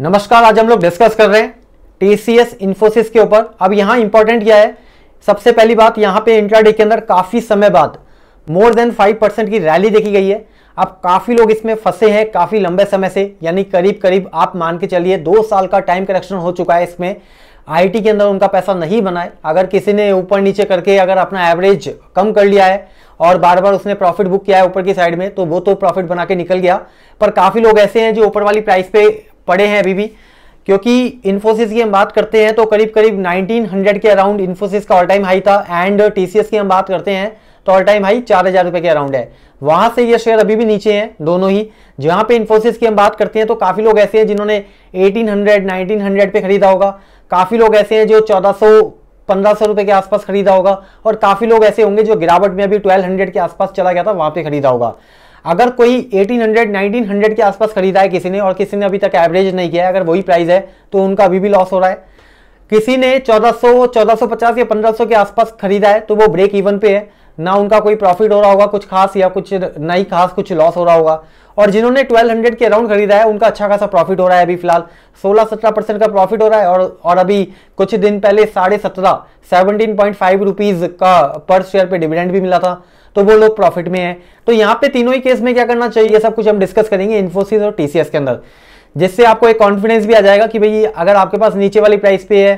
नमस्कार आज हम लोग डिस्कस कर रहे हैं टी सी एस इन्फोसिस के ऊपर अब यहाँ इंपॉर्टेंट क्या है सबसे पहली बात यहाँ पे इंट्राडे के अंदर काफ़ी समय बाद मोर देन फाइव परसेंट की रैली देखी गई है अब काफ़ी लोग इसमें फंसे हैं काफ़ी लंबे समय से यानी करीब करीब आप मान के चलिए दो साल का टाइम करेक्शन हो चुका है इसमें आई के अंदर उनका पैसा नहीं बनाए अगर किसी ने ऊपर नीचे करके अगर अपना एवरेज कम कर लिया है और बार बार उसने प्रॉफिट बुक किया है ऊपर की साइड में तो वो तो प्रॉफिट बना के निकल गया पर काफ़ी लोग ऐसे हैं जो ऊपर वाली प्राइस पे पड़े हैं अभी भी क्योंकि इन्फोसिस की हम बात करते हैं तो करीब करीब 1900 के अराउंड इन्फोसिस का ऑल टाइम हाई था एंड टीसीएस की हम बात करते हैं तो ऑल टाइम हाई चार हजार रुपए के अराउंड है वहां से ये शेयर अभी भी नीचे हैं दोनों ही जहां पे इन्फोसिस की हम बात करते हैं तो काफी लोग ऐसे हैं जिन्होंने 1800 1900 पे खरीदा होगा काफी लोग ऐसे हैं जो 1400 1500 रुपए के आसपास खरीदा होगा और काफी लोग ऐसे होंगे जो गिरावट में अभी 1200 के आसपास चला गया था वहां पे खरीदा होगा अगर कोई 1800 1900 के आसपास खरीदा है किसी ने और किसी ने अभी तक एवरेज नहीं किया है अगर वही प्राइस है तो उनका अभी भी लॉस हो रहा है किसी ने 1400 1450 या 1500 के आसपास खरीदा है तो वो ब्रेक इवन पे है ना उनका कोई प्रॉफिट हो रहा होगा कुछ खास या कुछ नहीं खास कुछ लॉस हो रहा होगा और जिन्होंने 1200 के अराउंड खरीदा है उनका अच्छा खासा प्रॉफिट हो रहा है अभी फिलहाल 16-17 परसेंट का प्रॉफिट हो रहा है और और अभी कुछ दिन पहले साढ़े सत्रह सेवनटीन पॉइंट फाइव रुपीज़ का पर शेयर पे डिविडेंड भी मिला था तो वो लोग प्रॉफिट में है तो यहाँ पे तीनों ही केस में क्या करना चाहिए सब कुछ हम डिस्कस करेंगे इन्फोसिस और टीसीएस के अंदर जिससे आपको एक कॉन्फिडेंस भी आ जाएगा कि भाई अगर आपके पास नीचे वाली प्राइस पे है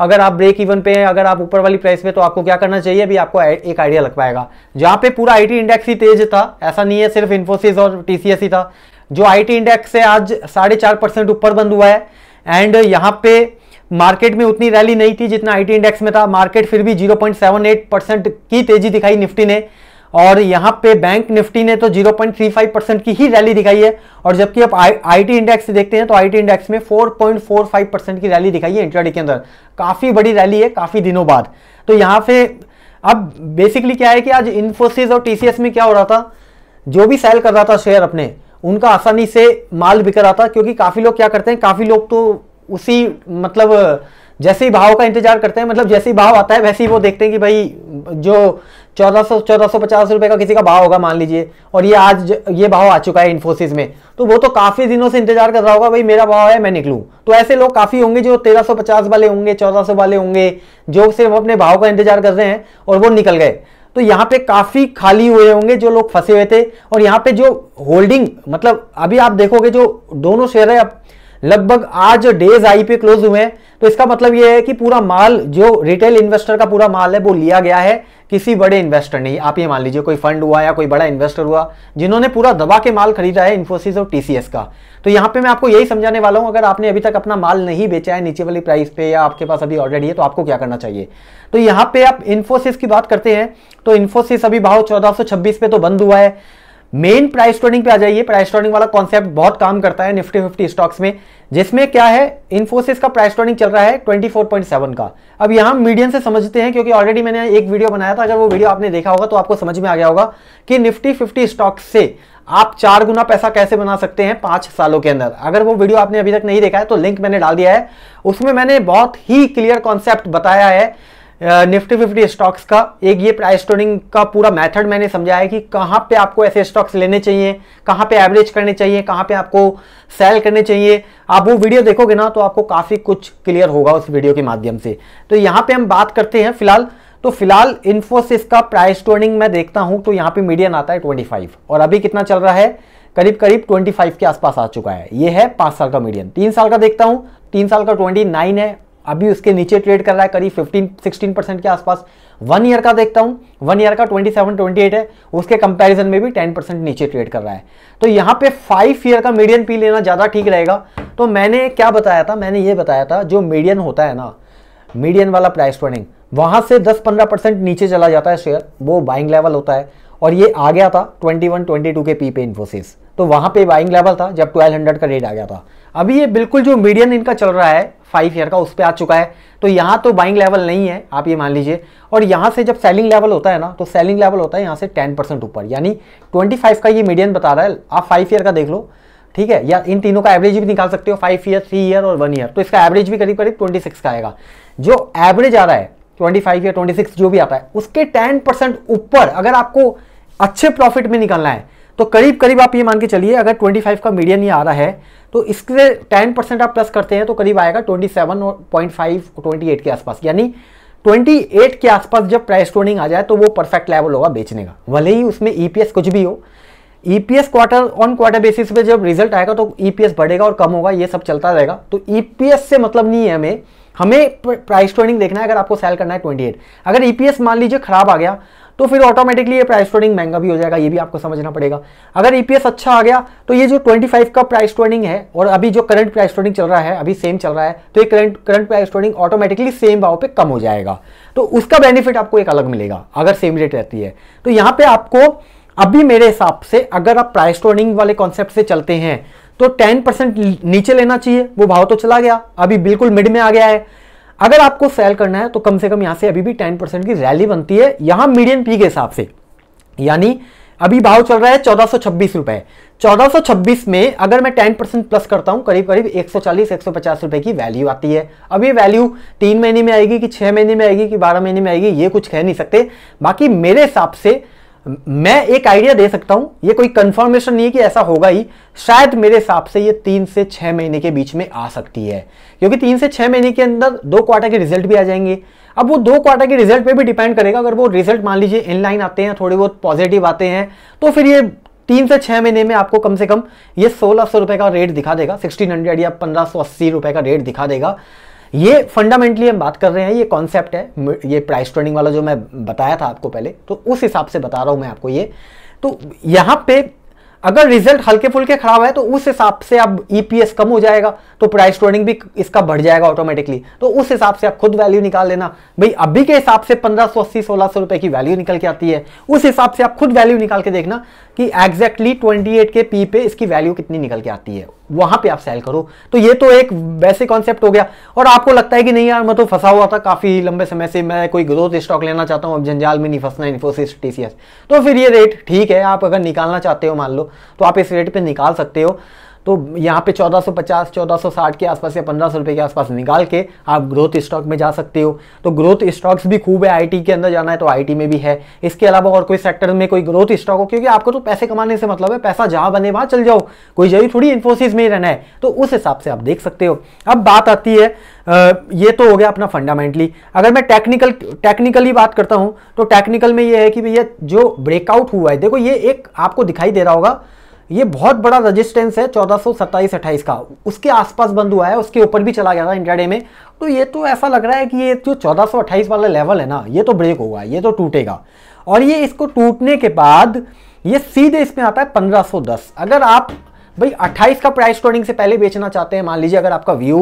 अगर आप ब्रेक इवन पे हैं अगर आप ऊपर वाली प्राइस पे तो आपको क्या करना चाहिए अभी आपको एक आइडिया लग पाएगा जहां पे पूरा आईटी इंडेक्स ही तेज था ऐसा नहीं है सिर्फ इन्फोसिस और टीसीएस ही था जो आईटी इंडेक्स है आज साढ़े चार परसेंट ऊपर बंद हुआ है एंड यहाँ पे मार्केट में उतनी रैली नहीं थी जितना आई इंडेक्स में था मार्केट फिर भी जीरो परसेंट की तेजी दिखाई निफ्टी ने और यहाँ पे बैंक निफ्टी ने तो 0.35 परसेंट की ही रैली दिखाई है और जबकि आप आईटी इंडेक्स देखते हैं तो आईटी इंडेक्स में 4.45 परसेंट की रैली दिखाई है इंट्राडे के अंदर काफ़ी बड़ी रैली है काफ़ी दिनों बाद तो यहाँ पे अब बेसिकली क्या है कि आज इन्फोसिस और टीसीएस में क्या हो रहा था जो भी सेल कर रहा था शेयर अपने उनका आसानी से माल बिक रहा था क्योंकि काफ़ी लोग क्या करते हैं काफ़ी लोग तो उसी मतलब जैसे ही भाव का इंतजार करते हैं मतलब जैसे ही भाव आता है वैसे ही वो देखते हैं कि भाई जो चौदह सौ चौदह सौ पचास का किसी का भाव होगा मान लीजिए और ये आज ये भाव आ चुका है इन्फोसिस में तो वो तो काफ़ी दिनों से इंतजार कर रहा होगा भाई मेरा भाव है मैं निकलू तो ऐसे लोग काफ़ी होंगे जो तेरह सौ पचास वाले होंगे चौदह सौ वाले होंगे जो सिर्फ अपने भाव का इंतजार कर रहे हैं और वो निकल गए तो यहाँ पे काफ़ी खाली हुए होंगे जो लोग फंसे हुए थे और यहाँ पे जो होल्डिंग मतलब अभी आप देखोगे जो दोनों शेयर है अब लगभग आज डेज आई पे क्लोज हुए हैं तो इसका मतलब यह है कि पूरा माल जो रिटेल इन्वेस्टर का पूरा माल है वो लिया गया है किसी बड़े इन्वेस्टर ने आप ये मान लीजिए कोई फंड हुआ या कोई बड़ा इन्वेस्टर हुआ जिन्होंने पूरा दबा के माल खरीदा है इन्फोसिस और टीसीएस का तो यहाँ पे मैं आपको यही समझाने वाला हूँ अगर आपने अभी तक अपना माल नहीं बेचा है नीचे वाली प्राइस पे या आपके पास अभी ऑलरेडी है तो आपको क्या करना चाहिए तो यहाँ पे आप इन्फोसिस की बात करते हैं तो इन्फोसिस अभी भाव चौदह पे तो बंद हुआ है मेन प्राइस ट्रेडिंग पे आ जाइए प्राइस ट्रेडिंग वाला कॉन्सेप्ट बहुत काम करता है निफ्टी फिफ्टी स्टॉक्स में जिसमें क्या है इन्फोसिस का प्राइस ट्रेडिंग चल रहा है 24.7 का अब यहां मीडियम से समझते हैं क्योंकि ऑलरेडी मैंने एक वीडियो बनाया था अगर वो वीडियो आपने देखा होगा तो आपको समझ में आ गया होगा कि निफ्टी फिफ्टी स्टॉक्स से आप चार गुना पैसा कैसे बना सकते हैं पांच सालों के अंदर अगर वो वीडियो आपने अभी तक नहीं देखा है तो लिंक मैंने डाल दिया है उसमें मैंने बहुत ही क्लियर कॉन्सेप्ट बताया है निफ्टी फिफ्टी स्टॉक्स का एक ये प्राइस ट्रेडिंग का पूरा मेथड मैंने समझाया कि कहाँ पे आपको ऐसे स्टॉक्स लेने चाहिए कहाँ पे एवरेज करने चाहिए कहाँ पे आपको सेल करने चाहिए आप वो वीडियो देखोगे ना तो आपको काफ़ी कुछ क्लियर होगा उस वीडियो के माध्यम से तो यहाँ पे हम बात करते हैं फिलहाल तो फिलहाल इन्फोसिस का प्राइस ट्रेडिंग मैं देखता हूँ तो यहाँ पे मीडियन आता है ट्वेंटी और अभी कितना चल रहा है करीब करीब ट्वेंटी के आसपास आ चुका है ये है पाँच साल का मीडियन तीन साल का देखता हूँ तीन साल का ट्वेंटी है अभी उसके नीचे ट्रेड कर रहा है करीब 15 16 परसेंट के आसपास वन ईयर का देखता हूं वन ईयर का 27 28 है उसके कंपैरिजन में भी 10 परसेंट नीचे ट्रेड कर रहा है तो यहां पे फाइव ईयर का मीडियन पी लेना ज़्यादा ठीक रहेगा तो मैंने क्या बताया था मैंने ये बताया था जो मीडियन होता है ना मीडियन वाला प्राइस ट्रेडिंग वहां से दस पंद्रह परसेंट नीचे चला जाता है शेयर वो बाइंग लेवल होता है और ये आ गया था ट्वेंटी वन के पी पे इन्फोसिस तो वहाँ पे बाइंग लेवल था जब 1200 का रेट आ गया था अभी ये बिल्कुल जो मीडियम इनका चल रहा है फाइव ईयर का उस पर आ चुका है तो यहाँ तो बाइंग लेवल नहीं है आप ये मान लीजिए और यहाँ से जब सेलिंग लेवल होता है ना तो सेलिंग लेवल होता है यहाँ से टेन परसेंट ऊपर यानी ट्वेंटी फाइव का ये मीडियम बता रहा है आप फाइव ईयर का देख लो ठीक है या इन तीनों का एवरेज भी निकाल सकते हो फाइव ईयर थ्री ईयर और वन ईयर तो इसका एवरेज भी करीब करीब ट्वेंटी सिक्स का आएगा जो एवरेज आ रहा है ट्वेंटी फाइव या ट्वेंटी सिक्स जो भी आता है उसके टेन परसेंट ऊपर अगर आपको अच्छे प्रॉफिट में निकालना है तो करीब करीब आप ये मान के चलिए अगर 25 का मीडियन ही आ रहा है तो इससे 10 परसेंट आप प्लस करते हैं तो करीब आएगा 27.5 28 के आसपास यानी 28 के आसपास जब प्राइस ट्रोनिंग आ जाए तो वो परफेक्ट लेवल होगा बेचने का भले ही उसमें ईपीएस e कुछ भी हो EPS quarter on quarter basis पे जब रिजल्ट आएगा तो ईपीएस e बढ़ेगा और कम होगा ये सब चलता रहेगा तो ईपीएस e से मतलब नहीं है हमें हमें प्राइस ट्रेडिंग देखना है अगर आपको सेल करना है 28 अगर ईपीएस मान लीजिए खराब आ गया तो फिर ऑटोमेटिकली ये प्राइस ट्रेडिंग महंगा भी हो जाएगा ये भी आपको समझना पड़ेगा अगर ईपीएस e अच्छा आ गया तो ये जो 25 का प्राइस ट्रेडिंग है और अभी जो करंट प्राइस ट्रेडिंग चल रहा है अभी सेम चल रहा है तो ये current current price trading automatically same भाव पे कम हो जाएगा तो उसका बेनिफिट आपको एक अलग मिलेगा अगर सेम रेट रहती है तो यहाँ पे आपको अभी मेरे हिसाब से अगर आप प्राइस ट्रेडिंग वाले कॉन्सेप्ट से चलते हैं तो टेन नीचे लेना चाहिए वो भाव तो चला गया अभी बिल्कुल मिड में आ गया है अगर आपको सेल करना है तो कम से कम यहां से अभी भी टेन परसेंट की रैली बनती है यहां मीडियम पी के हिसाब से यानी अभी भाव चल रहा है चौदह सौ छब्बीस रुपए चौदह सौ छब्बीस में अगर मैं टेन परसेंट प्लस करता हूं करीब करीब एक सौ चालीस एक सौ पचास रुपए की वैल्यू आती है अब ये वैल्यू तीन महीने में आएगी कि छह महीने में आएगी कि बारह महीने में आएगी ये कुछ कह नहीं सकते बाकी मेरे हिसाब से मैं एक आइडिया दे सकता हूं ये कोई कंफर्मेशन नहीं है कि ऐसा होगा ही शायद मेरे हिसाब से ये तीन से छह महीने के बीच में आ सकती है क्योंकि तीन से छह महीने के अंदर दो क्वार्टर के रिजल्ट भी आ जाएंगे अब वो दो क्वार्टर के रिजल्ट पे भी डिपेंड करेगा अगर वो रिजल्ट मान लीजिए इनलाइन आते हैं थोड़े बहुत पॉजिटिव आते हैं तो फिर ये तीन से छह महीने में आपको कम से कम ये सोलह सौ रुपए का रेट दिखा देगा सिक्सटीन हंड्रेड या पंद्रह सौ अस्सी रुपए का रेट दिखा देगा ये फंडामेंटली हम बात कर रहे हैं ये कॉन्सेप्ट है ये प्राइस ट्रेडिंग वाला जो मैं बताया था आपको पहले तो उस हिसाब से बता रहा हूं मैं आपको ये तो यहां पे अगर रिजल्ट हल्के फुल्के खराब है तो उस हिसाब से अब ईपीएस e कम हो जाएगा तो प्राइस ट्रेडिंग भी इसका बढ़ जाएगा ऑटोमेटिकली तो उस हिसाब से आप खुद वैल्यू निकाल लेना भाई अभी के हिसाब से पंद्रह सौ अस्सी सोलह सौ रुपए की वैल्यू निकल के आती है उस हिसाब से आप खुद वैल्यू निकाल के देखना कि एग्जैक्टली ट्वेंटी एट के पी पे इसकी वैल्यू कितनी निकल के आती है वहां पे आप सेल करो तो ये तो एक वैसे कॉन्सेप्ट हो गया और आपको लगता है कि नहीं यार मैं तो फंसा हुआ था काफी लंबे समय से मैं कोई ग्रोथ स्टॉक लेना चाहता हूं अब जंजाल में नहीं फंसना इन्फोसिस टीसीएस तो फिर ये रेट ठीक है आप अगर निकालना चाहते हो मान लो तो आप इस रेट पर निकाल सकते हो तो यहाँ पे 1450 1460 के आसपास या पंद्रह सौ के आसपास निकाल के आप ग्रोथ स्टॉक में जा सकते हो तो ग्रोथ स्टॉक्स भी खूब है आईटी के अंदर जाना है तो आईटी में भी है इसके अलावा और कोई सेक्टर में कोई ग्रोथ स्टॉक हो क्योंकि आपको तो पैसे कमाने से मतलब है पैसा जहाँ बने वहाँ चल जाओ कोई जरूरी थोड़ी इन्फोसिस में ही रहना है तो उस हिसाब से आप देख सकते हो अब बात आती है ये तो हो गया अपना फंडामेंटली अगर मैं टेक्निकल टेक्निकली बात करता हूँ तो टेक्निकल में ये है कि भैया जो ब्रेकआउट हुआ है देखो ये एक आपको दिखाई दे रहा होगा ये बहुत बड़ा रजिस्टेंस है चौदह सौ सत्ताईस अट्ठाईस का उसके आसपास बंद हुआ है उसके ऊपर भी चला गया था डे में तो ये तो ऐसा लग रहा है कि ये जो चौदह वाला लेवल है ना ये तो ब्रेक होगा ये तो टूटेगा और ये इसको टूटने के बाद ये सीधे इसमें आता है पंद्रह दस अगर आप भाई 28 का प्राइस ट्रेडिंग से पहले बेचना चाहते हैं मान लीजिए अगर आपका व्यू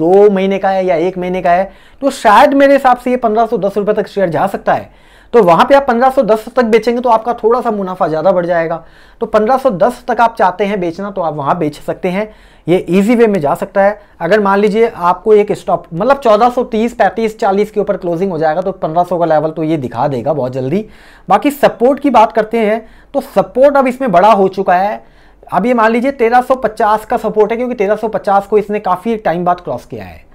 दो महीने का है या एक महीने का है तो शायद मेरे हिसाब से ये पंद्रह सौ दस रुपये तक शेयर जा सकता है तो वहां पे आप 1510 तक बेचेंगे तो आपका थोड़ा सा मुनाफा ज़्यादा बढ़ जाएगा तो 1510 तक आप चाहते हैं बेचना तो आप वहां बेच सकते हैं ये इजी वे में जा सकता है अगर मान लीजिए आपको एक स्टॉप मतलब 1430 35 40 के ऊपर क्लोजिंग हो जाएगा तो 1500 का लेवल तो ये दिखा देगा बहुत जल्दी बाकी सपोर्ट की बात करते हैं तो सपोर्ट अब इसमें बड़ा हो चुका है अब ये मान लीजिए 1350 का सपोर्ट है क्योंकि 1350 को इसने काफ़ी टाइम बाद क्रॉस किया है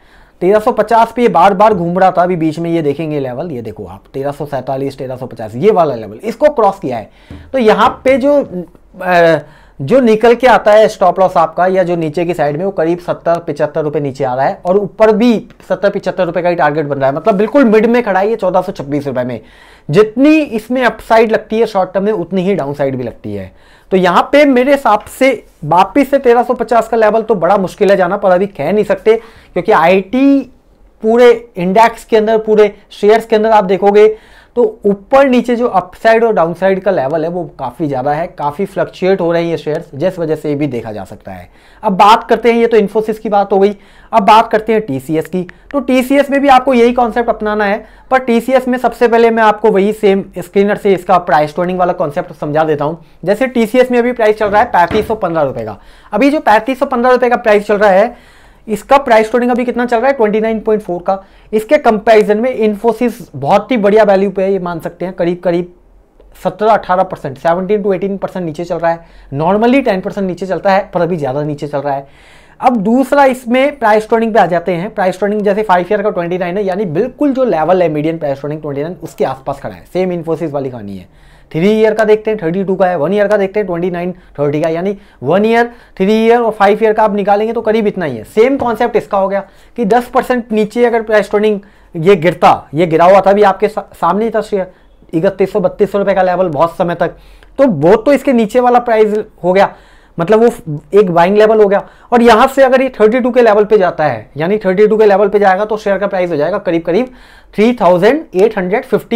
1350 पे ये बार बार घूम रहा था अभी बीच में ये देखेंगे लेवल ये देखो आप तेरह सौ तेरह पचास ये वाला लेवल इसको क्रॉस किया है तो यहाँ पे जो आ, जो निकल के आता है स्टॉप लॉस आपका या जो नीचे की साइड में वो करीब सत्तर पिचहत्तर रुपए नीचे आ रहा है और ऊपर भी सत्तर पिचहत्तर रुपए का ही टारगेट बन रहा है मतलब बिल्कुल मिड में खड़ा है ये चौदह सौ छब्बीस रुपए में जितनी इसमें अपसाइड लगती है शॉर्ट टर्म में उतनी ही डाउनसाइड भी लगती है तो यहां पे मेरे हिसाब से वापिस से तेरह का लेवल तो बड़ा मुश्किल है जाना पर अभी कह नहीं सकते क्योंकि आई पूरे इंडेक्स के अंदर पूरे शेयर्स के अंदर आप देखोगे तो ऊपर नीचे जो अपसाइड और डाउनसाइड का लेवल है वो काफ़ी ज़्यादा है काफ़ी फ्लक्चुएट हो रहे हैं ये शेयर्स जिस वजह से ये भी देखा जा सकता है अब बात करते हैं ये तो इन्फोसिस की बात हो गई अब बात करते हैं टीसीएस की तो टीसीएस में भी आपको यही कॉन्सेप्ट अपनाना है पर टीसीएस में सबसे पहले मैं आपको वही सेम स्क्रीनर से इसका प्राइस टोनिंग वाला कॉन्सेप्ट समझा देता हूं जैसे टीसीएस में अभी प्राइस चल रहा है पैंतीस रुपए का अभी जो पैंतीस का प्राइस चल रहा है इसका प्राइस ट्रेडिंग अभी कितना चल रहा है 29.4 का इसके कंपैरिजन में इन्फोसिस बहुत ही बढ़िया वैल्यू पे है ये मान सकते हैं करीब करीब 17-18 percent seventeen to eighteen percent नीचे चल रहा है नॉर्मली 10 परसेंट नीचे चलता है पर अभी ज़्यादा नीचे चल रहा है अब दूसरा इसमें प्राइस ट्रेडिंग पे आ जाते हैं प्राइस ट्रेडिंग जैसे फाइव ईयर का नाइन है यानी बिल्कुल जो लेवल है मीडियम प्राइस ट्रेडिंग ट्वेंटी उसके आसपास खड़ा है सेम इन्फोसिस वाली कहानी है थ्री ईयर का देखते हैं थर्टी टू का है वन ईयर का देखते हैं ट्वेंटी नाइन थर्टी का यानी वन ईयर थ्री ईयर और फाइव ईयर का आप निकालेंगे तो करीब इतना ही है सेम कॉन्सेप्ट इसका हो गया कि दस परसेंट नीचे अगर प्राइस ट्रेडिंग ये गिरता ये गिरा हुआ था भी आपके सा, सामने था शेयर इकतीस सौ बत्तीस सौ रुपये का लेवल बहुत समय तक तो बहुत तो इसके नीचे वाला प्राइस हो गया मतलब वो एक बाइंग लेवल हो गया और यहाँ से अगर ये 32 के लेवल पे जाता है यानी 32 के लेवल पे जाएगा तो शेयर का प्राइस हो जाएगा करीब करीब 3850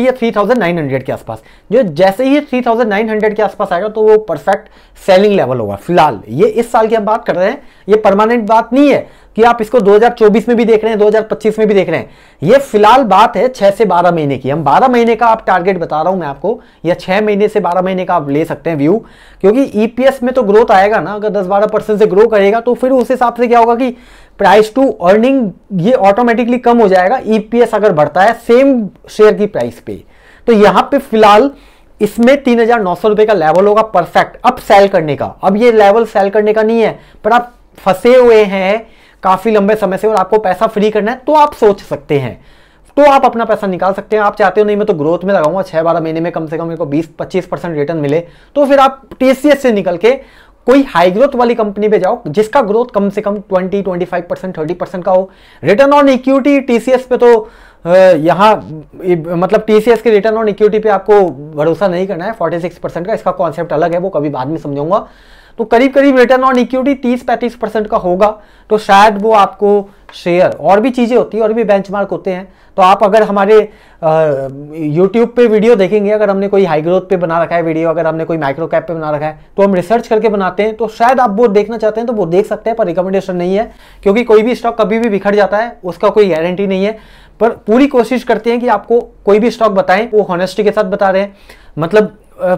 या 3900 के आसपास जो जैसे ही 3900 के आसपास आएगा तो वो परफेक्ट सेलिंग लेवल होगा फिलहाल ये इस साल की हम बात कर रहे हैं ये परमानेंट बात नहीं है कि आप इसको 2024 में भी देख रहे हैं 2025 में भी देख रहे हैं ये फिलहाल बात है 6 से 12 महीने की हम 12 महीने का आप टारगेट बता रहा हूं मैं आपको या 6 महीने से 12 महीने का आप ले सकते हैं व्यू क्योंकि ईपीएस e में तो ग्रोथ आएगा जाएगा ना अगर दस बारह परसेंट से ग्रो करेगा तो फिर उस हिसाब से क्या होगा कि प्राइस टू अर्निंग ये ऑटोमेटिकली कम हो जाएगा ईपीएस e अगर बढ़ता है सेम शेयर की प्राइस पे तो यहां पे फिलहाल इसमें तीन हजार नौ सौ रुपए का लेवल होगा परफेक्ट अब सेल करने का अब ये लेवल सेल करने का नहीं है पर आप फंसे हुए हैं काफी लंबे समय से और आपको पैसा फ्री करना है तो आप सोच सकते हैं तो आप अपना पैसा निकाल सकते हैं आप चाहते हो नहीं मैं तो ग्रोथ में लगाऊंगा छह बारह महीने में कम से कम मेरे को बीस पच्चीस परसेंट रिटर्न मिले तो फिर आप टीसीएस से निकल के कोई हाई ग्रोथ वाली कंपनी पे जाओ जिसका ग्रोथ कम से कम 20 25 परसेंट थर्टी परसेंट का हो रिटर्न ऑन इक्विटी टीसीएस पे तो यहाँ मतलब टीसीएस के रिटर्न ऑन इक्विटी पे आपको भरोसा नहीं करना है 46 परसेंट का इसका कॉन्सेप्ट अलग है वो कभी बाद में समझाऊंगा तो करीब करीब रिटर्न ऑन इक्विटी 30 35 परसेंट का होगा तो शायद वो आपको शेयर और भी चीज़ें होती हैं और भी बेंचमार्क होते हैं तो आप अगर हमारे यूट्यूब पे वीडियो देखेंगे अगर हमने कोई हाई ग्रोथ पे बना रखा है वीडियो अगर हमने कोई माइक्रो कैप पे बना रखा है तो हम रिसर्च करके बनाते हैं तो शायद आप वो देखना चाहते हैं तो वो देख सकते हैं पर रिकमेंडेशन नहीं है क्योंकि कोई भी स्टॉक कभी भी बिखर जाता है उसका कोई गारंटी नहीं है पर पूरी कोशिश करते हैं कि आपको कोई भी स्टॉक बताएं वो हॉनेस्टी के साथ बता रहे हैं मतलब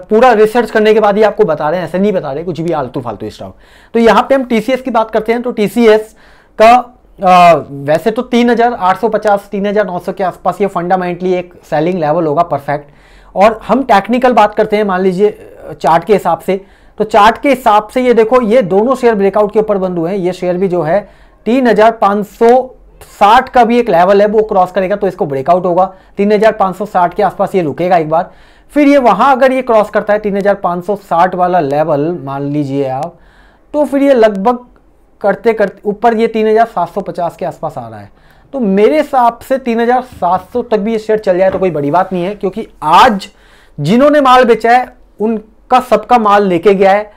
पूरा रिसर्च करने के बाद ही आपको बता रहे हैं ऐसे नहीं बता रहे कुछ भी आलतू फालतू स्टॉक तो यहाँ पे हम टी की बात करते हैं तो टी का आ, वैसे तो 3,850 3,900 के आसपास ये फंडामेंटली एक सेलिंग लेवल होगा परफेक्ट और हम टेक्निकल बात करते हैं मान लीजिए चार्ट के हिसाब से तो चार्ट के हिसाब से ये देखो ये दोनों शेयर ब्रेकआउट के ऊपर बंद हुए हैं ये शेयर भी जो है साठ का भी एक लेवल है वो क्रॉस करेगा तो इसको ब्रेकआउट होगा साठ के आसपास ये रुकेगा एक बार फिर ये वहां अगर ये क्रॉस करता है साठ वाला लेवल मान लीजिए आप तो फिर ये लगभग करते करते ऊपर ये 3750 के आसपास आ रहा है तो मेरे हिसाब से 3700 तक भी ये शेयर चल जाए तो कोई बड़ी बात नहीं है क्योंकि आज जिन्होंने माल बेचा है उनका सबका माल लेके गया है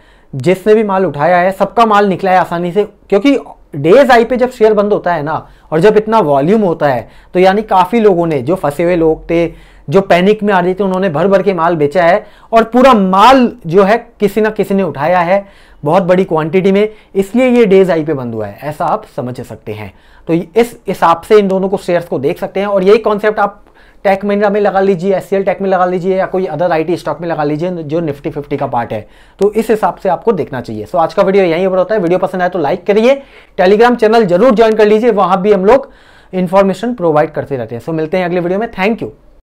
जिसने भी माल उठाया है सबका माल निकला है आसानी से क्योंकि डेज आई पे जब शेयर बंद होता है ना और जब इतना वॉल्यूम होता है तो यानी काफ़ी लोगों ने जो फंसे हुए लोग थे जो पैनिक में आ रहे थे उन्होंने भर भर के माल बेचा है और पूरा माल जो है किसी ना किसी ने उठाया है बहुत बड़ी क्वांटिटी में इसलिए ये डेज आई पे बंद हुआ है ऐसा आप समझ सकते हैं तो इस हिसाब से इन दोनों को शेयर्स को देख सकते हैं और यही कॉन्सेप्ट आप टेक महिंद्रा में लगा लीजिए एस टेक में लगा लीजिए या कोई अदर आईटी स्टॉक में लगा लीजिए जो निफ्टी फिफ्टी का पार्ट है तो इस हिसाब से आपको देखना चाहिए सो आज का वीडियो यहीं पर होता है वीडियो पसंद आए तो लाइक करिए टेलीग्राम चैनल जरूर ज्वाइन कर लीजिए वहां भी हम लोग इन्फॉर्मेशन प्रोवाइड करते रहते हैं सो मिलते हैं अगले वीडियो में थैंक यू